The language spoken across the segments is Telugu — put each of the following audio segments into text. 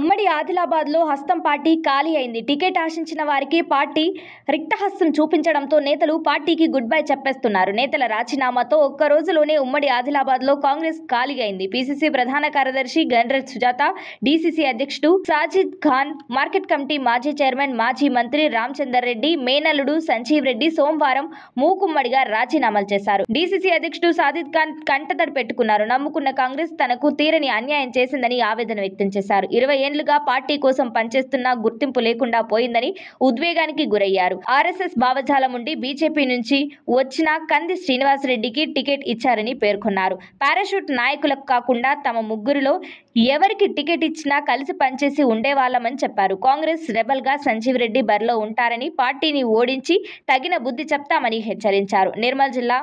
ఉమ్మడి ఆదిలాబాద్లో హస్తం పార్టీ ఖాళీ అయింది టికెట్ ఆశించిన వారికి పార్టీ రిక్తహస్తం చూపించడంతో నేతలు పార్టీకి గుడ్ బై చెప్పేస్తున్నారు నేతల రాజీనామాతో ఒక్క రోజులోనే ఉమ్మడి ఆదిలాబాద్లో కాంగ్రెస్ ఖాళీ అయింది పిసిసి ప్రధాన కార్యదర్శి గండ్రెడ్ సుజాత డీసీసీ అధ్యక్షుడు సాజిద్ ఖాన్ మార్కెట్ కమిటీ మాజీ చైర్మన్ మాజీ మంత్రి రామచందర్ రెడ్డి మేనల్లుడు సంజీవ్ రెడ్డి సోమవారం మూకుమ్మడిగా రాజీనామాలు చేశారు డీసీసీ అధ్యక్షుడు సాజిద్ ఖాన్ కంటతడి పెట్టుకున్నారు నమ్ముకున్న కాంగ్రెస్ తనకు తీరని అన్యాయం చేసిందని ఆవేదన వ్యక్తం చేశారు ఇరవై పదేళ్లుగా పార్టీ కోసం పనిచేస్తున్నా గుర్తింపు లేకుండా పోయిందని ఉద్వేగానికి గురయ్యారు ఆర్ఎస్ఎస్ భావజాలం ఉండి బీజేపీ నుంచి వచ్చిన కంది శ్రీనివాసరెడ్డికి టికెట్ ఇచ్చారని పేర్కొన్నారు పారాషూట్ నాయకులకు కాకుండా తమ ముగ్గురులో ఎవరికి టికెట్ ఇచ్చినా కలిసి పనిచేసి ఉండేవాళ్లమని చెప్పారు కాంగ్రెస్ రెబల్గా సంజీవ్ రెడ్డి బరిలో ఉంటారని పార్టీని ఓడించి తగిన బుద్ధి చెప్తామని హెచ్చరించారు నిర్మల్ జిల్లా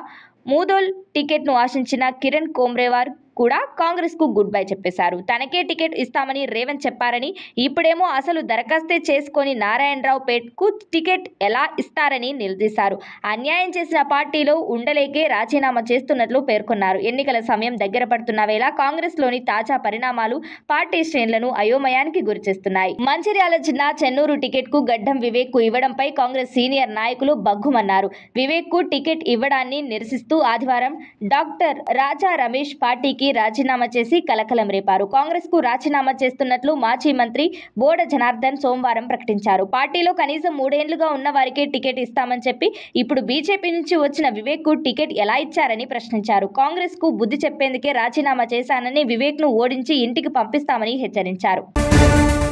మూదోల్ టికెట్ను ఆశించిన కిరణ్ కోమ్రేవార్ కూడా కాంగ్రెస్కు గుడ్ బై చెప్పేశారు తనకే టికెట్ ఇస్తామని రేవంత్ చెప్పారని ఇప్పుడేమో అసలు దరఖాస్తే చేసుకొని నారాయణరావు పేట్కు టికెట్ ఎలా ఇస్తారని నిలదీశారు అన్యాయం చేసిన పార్టీలో ఉండలేకే రాజీనామా చేస్తున్నట్లు పేర్కొన్నారు ఎన్నికల సమయం దగ్గర పడుతున్న వేళ కాంగ్రెస్లోని తాజా పరిణామాలు పార్టీ శ్రేణులను అయోమయానికి గురిచేస్తున్నాయి మంచిర్యాల జిల్లా చెన్నూరు టికెట్ కు గడ్డం వివేక్ కు ఇవ్వడంపై కాంగ్రెస్ సీనియర్ నాయకులు బగ్గుమన్నారు వివేక్కు టికెట్ ఇవ్వడాన్ని నిరసిస్తూ ఆదివారం డాక్టర్ రాజా రమేష్ పార్టీకి రాజీనామా చేసి కలకలం రేపారు కాంగ్రెస్ కు రాజీనామా చేస్తున్నట్లు మాజీ మంత్రి బోడ జనార్దన్ సోమవారం ప్రకటించారు పార్టీలో కనీసం మూడేళ్లుగా ఉన్న వారికే టికెట్ ఇస్తామని చెప్పి ఇప్పుడు బీజేపీ నుంచి వచ్చిన వివేక్ కు టికెట్ ఎలా ఇచ్చారని ప్రశ్నించారు కాంగ్రెస్ కు బుద్ధి చెప్పేందుకే రాజీనామా చేశానని వివేక్ ను ఓడించి ఇంటికి పంపిస్తామని హెచ్చరించారు